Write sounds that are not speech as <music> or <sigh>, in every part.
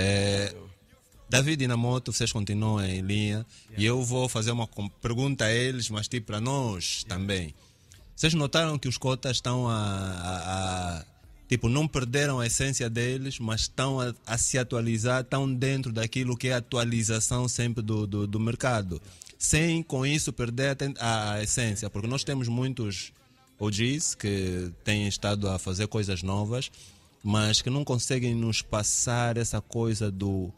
É, David Namoto, vocês continuam em linha yeah. e eu vou fazer uma pergunta a eles, mas tipo para nós yeah. também. Vocês notaram que os cotas estão a, a, a, Tipo, não perderam a essência deles, mas estão a, a, se atualizar, estão dentro daquilo que é a atualização sempre do, do, do mercado. Sem com isso perder a, essência, porque nós temos muitos OGs que têm estado a fazer coisas novas mas que não conseguem nos passar essa coisa do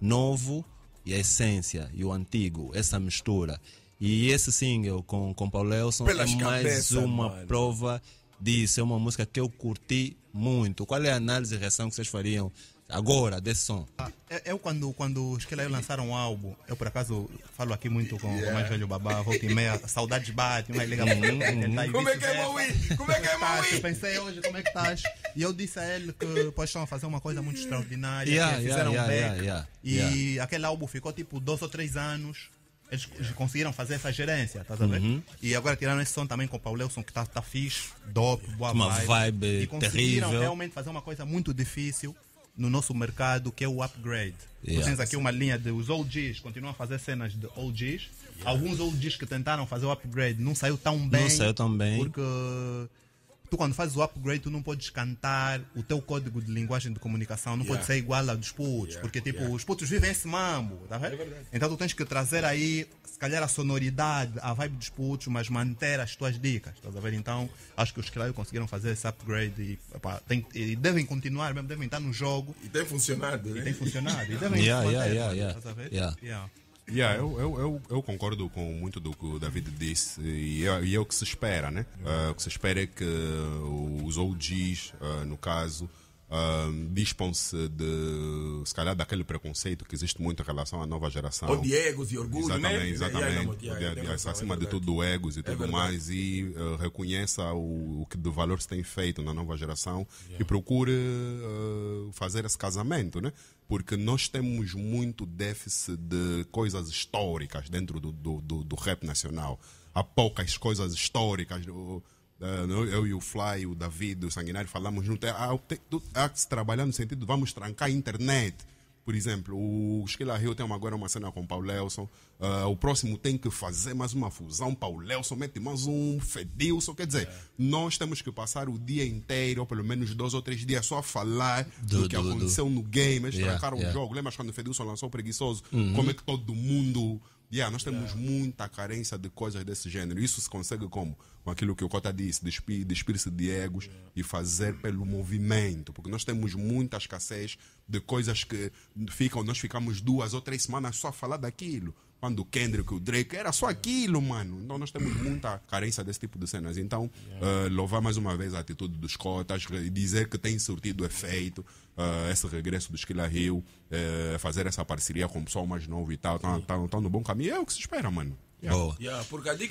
novo e a essência e o antigo, essa mistura. E esse single com, com Paul Elson é mais cabeça, uma mano. prova disso. É uma música que eu curti muito. Qual é a análise e reação que vocês fariam agora desse som? Ah, eu, é, é quando, quando os que lançaram um álbum, eu por acaso falo aqui muito com yeah. o mais velho babá, volta e meia, saudades bate, mas liga muito. Uhum, uhum. tá é como é que é, Maui? Como é que é, Maui? Pensei hoje, como é que estás? E eu disse a ele que pois estão a fazer uma coisa muito extraordinária. Yeah, fizeram yeah, um back. Yeah, e aquele álbum ficou tipo dois ou três anos. Eles conseguiram fazer essa gerência, estás a ver? Uhum. E agora tiraram esse som também com o Paulelson, que está tá fixe, dope, boa uma vibe. vibe. E conseguiram terrível. realmente fazer uma coisa muito difícil no nosso mercado, que é o upgrade. Yeah. Temos aqui uma linha de os OGs, continuam a fazer cenas de OGs. Yeah. Alguns OGs que tentaram fazer o upgrade não saiu tão bem. Não saiu tão bem. Porque tu quando fazes o upgrade, tu não podes cantar o teu código de linguagem de comunicação, não yeah. pode ser igual a dos putos, yeah. porque tipo, yeah. os putos vivem esse mambo, tá vendo? É então tu tens que trazer aí, se calhar, a sonoridade, a vibe dos putos, mas manter as tuas dicas, estás a ver? Então, acho que os Craio conseguiram fazer esse upgrade e, opa, tem, e, devem continuar mesmo, devem estar no jogo. E tem funcionado, né? E tem funcionado, e <laughs> devem yeah, fazer, yeah, yeah, yeah. Yeah, eu, eu, eu, eu, concordo com muito do que o David disse e é, e é o que se espera, né? Uh, o que se espera é que os OGs, uh, é, no caso, Uh, se de, se calhar, daquele preconceito que existe muito em relação à nova geração. Ou de egos e orgulho, Exatamente, né? exatamente. É, é, acima de tudo, egos e é tudo mais. E uh, reconheça o, o que do valor se tem feito na nova geração yeah. e procure uh, fazer esse casamento, né? Porque nós temos muito déficit de coisas históricas dentro do, do, do, do rap nacional. Há poucas coisas históricas. Do, ah, eu e o Fly, o David, o Sanguinário falamos junto. É, ah, há que se trabalhar no sentido vamos trancar a internet. Por exemplo, o Esquila Rio tem agora uma cena com o Paulo Lelson. Uh, ah, o próximo tem que fazer mais uma fusão. Paulo Lelson mete mais um Fedilson. Quer dizer, é. nós temos que passar o dia inteiro, ou pelo menos dois ou três dias, só a falar do, do que do, aconteceu do. no game. Eles yeah, trancaram yeah. o jogo. Lembra quando o Fedilson lançou o Preguiçoso? Uhum. Como é que todo mundo Yeah, nós temos yeah. muita carência de coisas desse gênero. Isso se consegue como? Com aquilo que o Cota disse, despir, despir-se de egos yeah. e fazer pelo movimento. Porque nós temos muita escassez de coisas que ficam, nós ficamos duas ou três semanas só a falar daquilo quando o Kendrick, o Drake, era só aquilo, mano. Então nós temos muita carência desse tipo de cenas. Então, uh, louvar mais uma vez a atitude dos cotas, dizer que tem surtido efeito uh, esse regresso dos Killer Hill, uh, fazer essa parceria com o pessoal mais novo e tal. Estão tá, tá, tá, no bom caminho. É o que se espera, mano. Yeah. Oh. Yeah, porque a dica